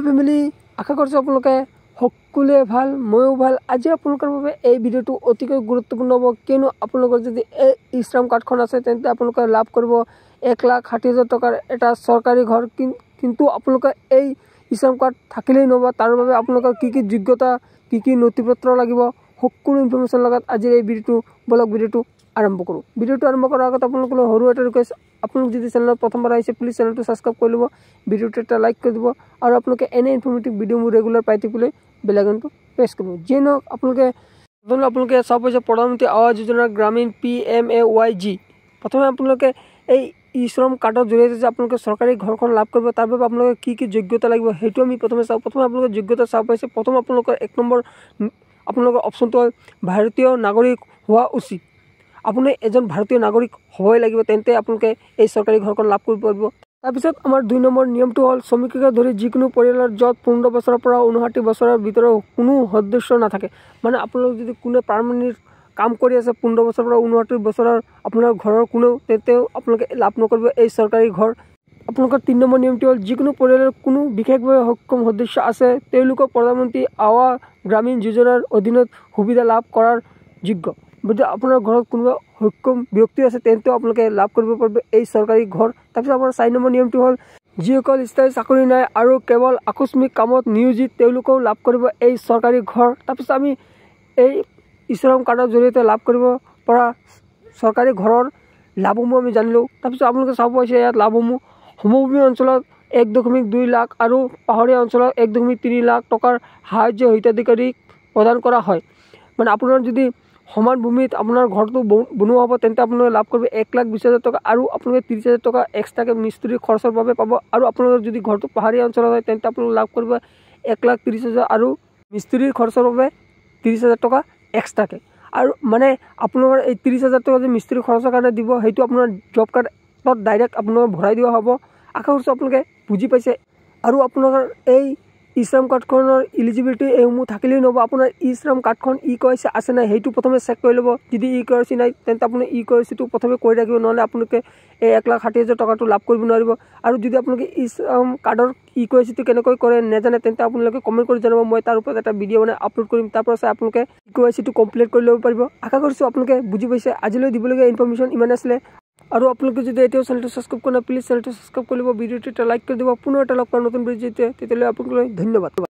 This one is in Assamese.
হেল্ল' ফেমিলি আশা কৰিছোঁ আপোনালোকে সকলোৱে ভাল ময়ো ভাল আজি আপোনালোকৰ বাবে এই ভিডিঅ'টো অতিকৈ গুৰুত্বপূৰ্ণ হ'ব কিয়নো আপোনালোকৰ যদি এই ইশ্ৰাম কাৰ্ডখন আছে তেন্তে আপোনালোকে লাভ কৰিব এক লাখ ষাঠি হাজাৰ টকাৰ এটা চৰকাৰী ঘৰ কিন্তু আপোনালোকে এই ইশ্ৰাম কাৰ্ড থাকিলেই নহ'ব তাৰ বাবে আপোনালোকৰ কি কি যোগ্যতা কি কি নথি পত্ৰ লাগিব সকলো ইনফৰ্মেশ্যন লগত আজিৰ এই ভিডিঅ'টো ব্লগ ভিডিঅ'টো আৰম্ভ কৰোঁ ভিডিঅ'টো আৰম্ভ কৰাৰ আগত আপোনালোকলৈ সৰু এটা ৰিকুৱেষ্ট আপোনালোক যদি চেনেলত প্ৰথমবাৰ আহিছে প্লিজ চেনেলটো ছাবস্ক্ৰাইব কৰি ল'ব ভিডিঅ'টো এটা লাইক কৰি দিব আৰু আপোনালোকে এনে ইনফৰ্মেটিভ ভিডিঅ' মোৰ ৰেগুলাৰ পাই থাকিবলৈ বেলেগ এনটো প্ৰেছ কৰিব যিয়ে নহওক আপোনালোকে প্ৰথমে আপোনালোকে চাব পাৰিছে প্ৰধানমন্ত্ৰী আৱাস যোজনাৰ গ্ৰামীণ P M A Y G প্ৰথমে আপোনালোকে এই ই শ্ৰম কাৰ্ডৰ জৰিয়তে যে আপোনালোকে চৰকাৰী ঘৰখন লাভ কৰিব তাৰ বাবে আপোনালোকে কি কি যোগ্যতা লাগিব সেইটো আমি প্ৰথমে চাওঁ প্ৰথমে আপোনালোকে যোগ্যতা চাব পাৰিছে প্ৰথম আপোনালোকৰ এক নম্বৰ আপোনালোকৰ অপশ্যনটো হয় ভাৰতীয় নাগৰিক হোৱা উচিত আপুনি এজন ভাৰতীয় নাগৰিক হ'বই লাগিব তেন্তে আপোনালোকে এই চৰকাৰী ঘৰখন লাভ কৰিব পাৰিব তাৰপিছত আমাৰ দুই নম্বৰ নিয়মটো হ'ল শ্ৰমিককে ধৰি যিকোনো পৰিয়ালৰ য'ত পোন্ধৰ বছৰৰ পৰা ঊনষাঠি বছৰৰ ভিতৰত কোনো সদস্য নাথাকে মানে আপোনালোক যদি কোনো পাৰ্মানেণ্ট কাম কৰি আছে পোন্ধৰ বছৰৰ পৰা ঊনষাঠি বছৰৰ আপোনাৰ ঘৰৰ কোনেও তেতিয়াও আপোনালোকে লাভ নকৰিব এই চৰকাৰী ঘৰ আপোনালোকৰ তিনি নম্বৰ নিয়মটো হ'ল যিকোনো পৰিয়ালৰ কোনো বিশেষভাৱে সক্ষম সদস্য আছে তেওঁলোকক প্ৰধানমন্ত্ৰী আৱাস গ্ৰামীণ যোজনাৰ অধীনত সুবিধা লাভ কৰাৰ যোগ্য যদি আপোনাৰ ঘৰত কোনোবা সক্ষম ব্যক্তি আছে তেন্তেও আপোনালোকে লাভ কৰিব পাৰিব এই চৰকাৰী ঘৰ তাৰপিছত আপোনাৰ চাৰি নম্বৰ নিয়মটো হ'ল যিসকল স্থায়ী চাকৰি নাই আৰু কেৱল আকস্মিক কামত নিয়োজিত তেওঁলোকেও লাভ কৰিব এই চৰকাৰী ঘৰ তাৰপিছত আমি এই ইশ্ৰম কাৰ্ডৰ জৰিয়তে লাভ কৰিব পৰা চৰকাৰী ঘৰৰ লাভসমূহ আমি জানিলোঁ তাৰপিছত আপোনালোকে চাব পাৰিছে ইয়াত লাভসমূহ সমভূমি অঞ্চলত এক দশমিক দুই লাখ আৰু পাহাৰীয়া অঞ্চলত এক দশমিক তিনি লাখ টকাৰ সাহাৰ্য হিতাধিকাৰীক প্ৰদান কৰা হয় মানে আপোনাৰ যদি সমান ভূমিত আপোনাৰ ঘৰটো বনোৱা হ'ব তেন্তে আপোনালোকে লাভ কৰিব এক লাখ বিছ হাজাৰ টকা আৰু আপোনালোকে ত্ৰিছ হাজাৰ টকা এক্সট্ৰাকৈ মিস্ত্ৰীৰ খৰচৰ বাবে পাব আৰু আপোনালোকৰ যদি ঘৰটো পাহাৰীয়া অঞ্চলত হয় তেন্তে আপোনালোকে লাভ কৰিব এক লাখ ত্ৰিছ হাজাৰ আৰু মিস্ত্ৰীৰ খৰচৰ বাবে ত্ৰিছ হাজাৰ টকা এক্সট্ৰাকৈ আৰু মানে আপোনালোকৰ এই ত্ৰিছ হাজাৰ টকা যদি মিস্ত্ৰীৰ খৰচৰ কাৰণে দিব সেইটো আপোনাৰ জব কাৰ্ডত ডাইৰেক্ট আপোনালোকে ভৰাই দিয়া হ'ব আশা কৰিছোঁ আপোনালোকে বুজি পাইছে আৰু আপোনালোকৰ এই ইশ্ৰাম কাৰ্ডখনৰ ইলিজিবিলিটি এইসমূহ থাকিলেই নহ'ব আপোনাৰ ইশ্ৰাম কাৰ্ডখন ই কে চি আছে নাই সেইটো প্ৰথমে চেক কৰি ল'ব যদি ই কে চি নাই তেন্তে আপুনি ই কে চিটো প্ৰথমে কৰি ৰাখিব নহ'লে আপোনালোকে এই এক লাখ ষাঠি হাজাৰ টকাটো লাভ কৰিব নোৱাৰিব আৰু যদি আপোনালোকে ইশ্ৰাম কাৰ্ডৰ ই কে চিটো কেনেকৈ কৰে নাজানে তেন্তে আপোনালোকে কমেণ্ট কৰি জনাব মই তাৰ ওপৰত এটা ভিডিঅ' মানে আপলোড কৰিম তাৰ পৰা চাই আপোনালোকে ই কে ৱাইচিটো কমপ্লিট কৰি ল'ব পাৰিব আশা কৰিছোঁ আপোনালোকে বুজি পাইছে আজিলৈ দিবলগীয়া ইনফৰ্মেশ্যন ইমানেই আছিলে और आप लोग যদি এটাও চ্যানেলটা সাবস্ক্রাইব করনা প্লিজ চ্যানেলটা সাবস্ক্রাইব করে লিবা ভিডিওটিটা লাইক করে দিবা পুনরায় একটা নতুন ভিডিও যেতে তাহলে আপনাদের ধন্যবাদ